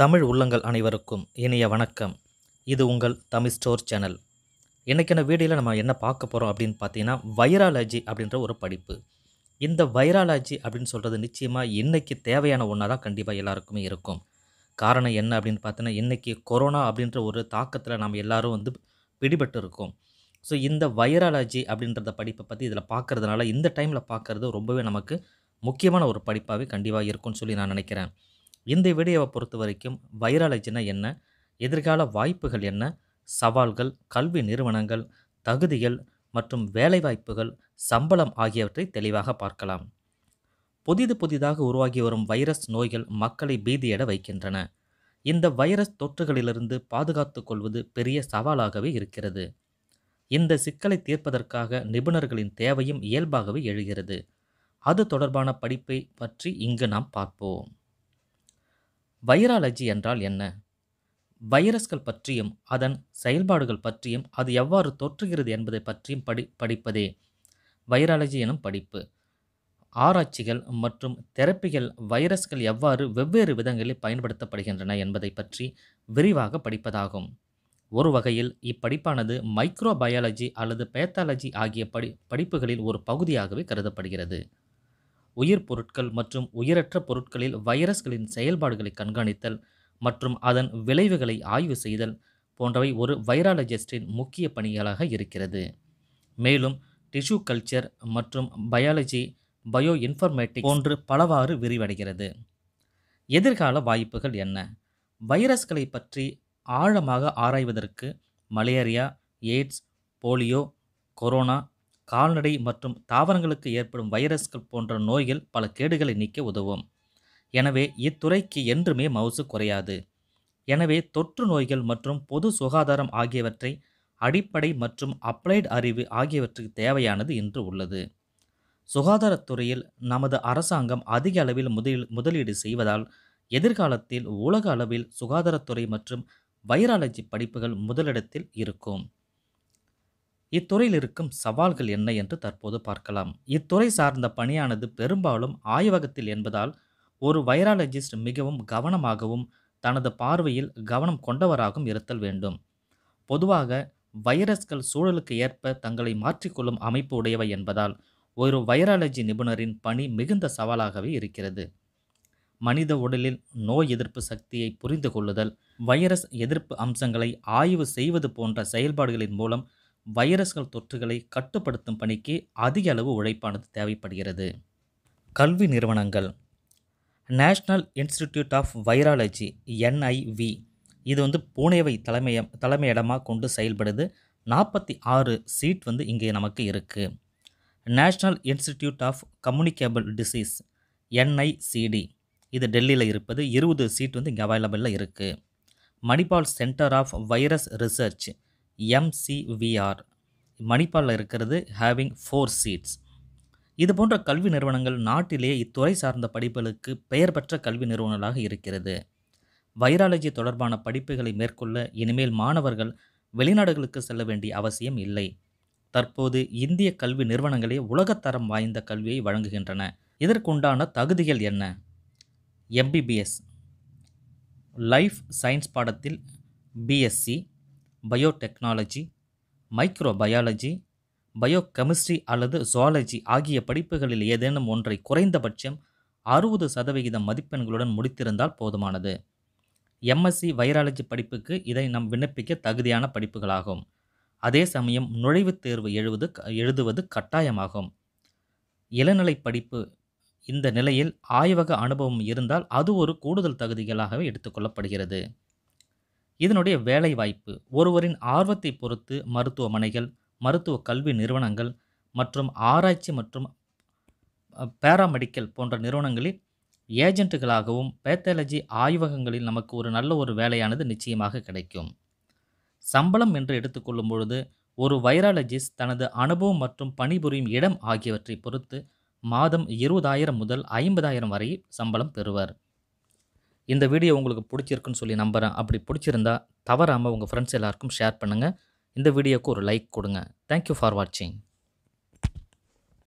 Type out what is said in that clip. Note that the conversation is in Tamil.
தமிழ் உள்ளங்கள் அனைவருக்கும் இனிய வணக்கம் இது உங்கள் தமிழ் ஸ்டோர் சேனல் இன்றைக்கான வீடியோவில் நம்ம என்ன பார்க்க போகிறோம் அப்படின்னு பார்த்தீங்கன்னா வைராலஜி அப்படின்ற ஒரு படிப்பு இந்த வைராலஜி அப்படின்னு சொல்கிறது நிச்சயமாக இன்றைக்கி தேவையான ஒன்றாக தான் கண்டிப்பாக எல்லாருக்குமே இருக்கும் காரணம் என்ன அப்படின்னு பார்த்தீங்கன்னா இன்றைக்கி கொரோனா அப்படின்ற ஒரு தாக்கத்தில் நம்ம எல்லோரும் வந்து பிடிபட்டு இருக்கோம் ஸோ இந்த வைராலஜி அப்படின்றத படிப்பை பற்றி இதில் பார்க்குறதுனால இந்த டைமில் பார்க்குறது ரொம்பவே நமக்கு முக்கியமான ஒரு படிப்பாகவே கண்டிப்பாக இருக்கும்னு சொல்லி நான் நினைக்கிறேன் இந்த வீடியோவை பொறுத்த வரைக்கும் வைரலஜினா என்ன எதிர்கால வாய்ப்புகள் என்ன சவால்கள் கல்வி நிறுவனங்கள் தகுதிகள் மற்றும் வேலைவாய்ப்புகள் சம்பளம் ஆகியவற்றை தெளிவாக பார்க்கலாம் புதிது புதிதாக உருவாகி வரும் வைரஸ் நோய்கள் மக்களை பீதியட வைக்கின்றன இந்த வைரஸ் தொற்றுகளிலிருந்து பாதுகாத்து கொள்வது பெரிய சவாலாகவே இருக்கிறது இந்த சிக்கலை தீர்ப்பதற்காக நிபுணர்களின் தேவையும் இயல்பாகவே எழுகிறது அது தொடர்பான படிப்பை பற்றி இங்கு நாம் பார்ப்போம் வைராலஜி என்றால் என்ன வைரஸ்கள் பற்றியும் அதன் செயல்பாடுகள் பற்றியும் அது எவ்வாறு தோற்றுகிறது என்பதை பற்றியும் படி படிப்பதே வைராலஜி எனும் படிப்பு ஆராய்ச்சிகள் மற்றும் தெரப்பிகள் வைரஸ்கள் எவ்வாறு வெவ்வேறு விதங்களில் பயன்படுத்தப்படுகின்றன என்பதை பற்றி விரிவாக படிப்பதாகும் ஒரு வகையில் இப்படிப்பானது மைக்ரோபயாலஜி அல்லது பேத்தாலஜி ஆகிய படி படிப்புகளில் ஒரு பகுதியாகவே கருதப்படுகிறது உயிர் பொருட்கள் மற்றும் உயிரற்ற பொருட்களில் வைரஸ்களின் செயல்பாடுகளை கண்காணித்தல் மற்றும் அதன் விளைவுகளை ஆய்வு செய்தல் போன்றவை ஒரு வைராலஜிஸ்டின் முக்கிய பணிகளாக இருக்கிறது மேலும் டிஷ்யூ கல்ச்சர் மற்றும் பயாலஜி பயோ இன்ஃபர்மேட்டிக் போன்று பலவாறு விரிவடைகிறது எதிர்கால வாய்ப்புகள் என்ன வைரஸ்களை பற்றி ஆழமாக ஆராய்வதற்கு மலேரியா எய்ட்ஸ் போலியோ கொரோனா கால்நடை மற்றும் தாவரங்களுக்கு ஏற்படும் வைரஸ்கள் போன்ற நோய்கள் பல கேடுகளை நீக்க உதவும் எனவே இத்துறைக்கு என்றுமே மவுசு குறையாது எனவே தொற்று நோய்கள் மற்றும் பொது சுகாதாரம் ஆகியவற்றை அடிப்படை மற்றும் அப்ளைடு அறிவு ஆகியவற்றுக்கு தேவையானது இன்று உள்ளது சுகாதாரத்துறையில் நமது அரசாங்கம் அதிக அளவில் முதலில் முதலீடு செய்வதால் எதிர்காலத்தில் உலக அளவில் சுகாதாரத்துறை மற்றும் வைராலஜி படிப்புகள் முதலிடத்தில் இருக்கும் இத்துறையில் இருக்கும் சவால்கள் என்ன என்று தற்போது பார்க்கலாம் இத்துறை சார்ந்த பணியானது பெரும்பாலும் ஆய்வகத்தில் என்பதால் ஒரு வைராலஜிஸ்ட் மிகவும் கவனமாகவும் தனது பார்வையில் கவனம் கொண்டவராகவும் இருத்தல் வேண்டும் பொதுவாக வைரஸ்கள் சூழலுக்கு ஏற்ப தங்களை மாற்றிக்கொள்ளும் அமைப்பு உடையவை என்பதால் ஒரு வைராலஜி நிபுணரின் பணி மிகுந்த சவாலாகவே இருக்கிறது மனித உடலில் நோய் எதிர்ப்பு சக்தியை புரிந்து கொள்ளுதல் வைரஸ் எதிர்ப்பு அம்சங்களை ஆய்வு செய்வது போன்ற செயல்பாடுகளின் மூலம் வைரஸ்கள் தொற்றுகளை கட்டுப்படுத்தும் பணிக்கு அதிக அளவு உழைப்பானது தேவைப்படுகிறது கல்வி நிறுவனங்கள் national institute of virology NIV இது வந்து பூனேவை தலைமையம் தலைமையிடமாக கொண்டு செயல்படுது நாற்பத்தி ஆறு சீட் வந்து இங்கே நமக்கு இருக்குது national institute of communicable disease NICD இது டெல்லியில் இருப்பது இருபது சீட் வந்து இங்கே அவைலபிளில் இருக்குது Manipal centre of virus research MCVR மணிப்பாலில் இருக்கிறது ஹேவிங் ஃபோர் சீட்ஸ் இது போன்ற கல்வி நிறுவனங்கள் நாட்டிலே இத்துறை சார்ந்த படிப்புகளுக்கு பெயர் பெற்ற கல்வி நிறுவனங்களாக இருக்கிறது வைராலஜி தொடர்பான படிப்புகளை மேற்கொள்ள இனிமேல் மாணவர்கள் வெளிநாடுகளுக்கு செல்ல வேண்டிய அவசியம் இல்லை தற்போது இந்திய கல்வி நிறுவனங்களே உலகத்தரம் வாய்ந்த கல்வியை வழங்குகின்றன இதற்குண்டான தகுதிகள் என்ன எம்பிபிஎஸ் லைஃப் சயின்ஸ் பாடத்தில் பிஎஸ்சி பயோடெக்னாலஜி மைக்ரோபயாலஜி பயோகெமிஸ்ட்ரி அல்லது ஜுவாலஜி ஆகிய படிப்புகளில் ஏதேனும் ஒன்றை குறைந்தபட்சம் அறுபது சதவிகிதம் மதிப்பெண்களுடன் முடித்திருந்தால் போதுமானது எம்எஸ்சி வைராலஜி படிப்புக்கு இதை நாம் விண்ணப்பிக்க தகுதியான படிப்புகளாகும் அதே சமயம் நுழைவுத் தேர்வு எழுவது எழுதுவது கட்டாயமாகும் இளநிலை படிப்பு இந்த நிலையில் ஆய்வக அனுபவம் இருந்தால் அது ஒரு கூடுதல் தகுதிகளாகவே எடுத்துக்கொள்ளப்படுகிறது இதனுடைய வேலை வாய்ப்பு ஒருவரின் ஆர்வத்தை பொறுத்து மருத்துவமனைகள் மருத்துவ கல்வி நிறுவனங்கள் மற்றும் ஆராய்ச்சி மற்றும் பேராமெடிக்கல் போன்ற நிறுவனங்களில் ஏஜென்ட்டுகளாகவும் பேத்தாலஜி ஆய்வகங்களில் நமக்கு ஒரு நல்ல ஒரு வேலையானது நிச்சயமாக கிடைக்கும் சம்பளம் என்று எடுத்துக்கொள்ளும் பொழுது ஒரு வைராலஜிஸ்ட் தனது அனுபவம் மற்றும் பணிபுரியும் இடம் ஆகியவற்றை பொறுத்து மாதம் இருபதாயிரம் முதல் ஐம்பதாயிரம் வரை சம்பளம் பெறுவர் இந்த வீடியோ உங்களுக்கு பிடிச்சிருக்குன்னு சொல்லி நம்புகிறேன் அப்படி பிடிச்சிருந்தா தவறாமல் உங்கள் ஃப்ரெண்ட்ஸ் எல்லாருக்கும் ஷேர் பண்ணுங்கள் இந்த வீடியோக்கு ஒரு லைக் கொடுங்க தேங்க்யூ ஃபார் வாட்சிங்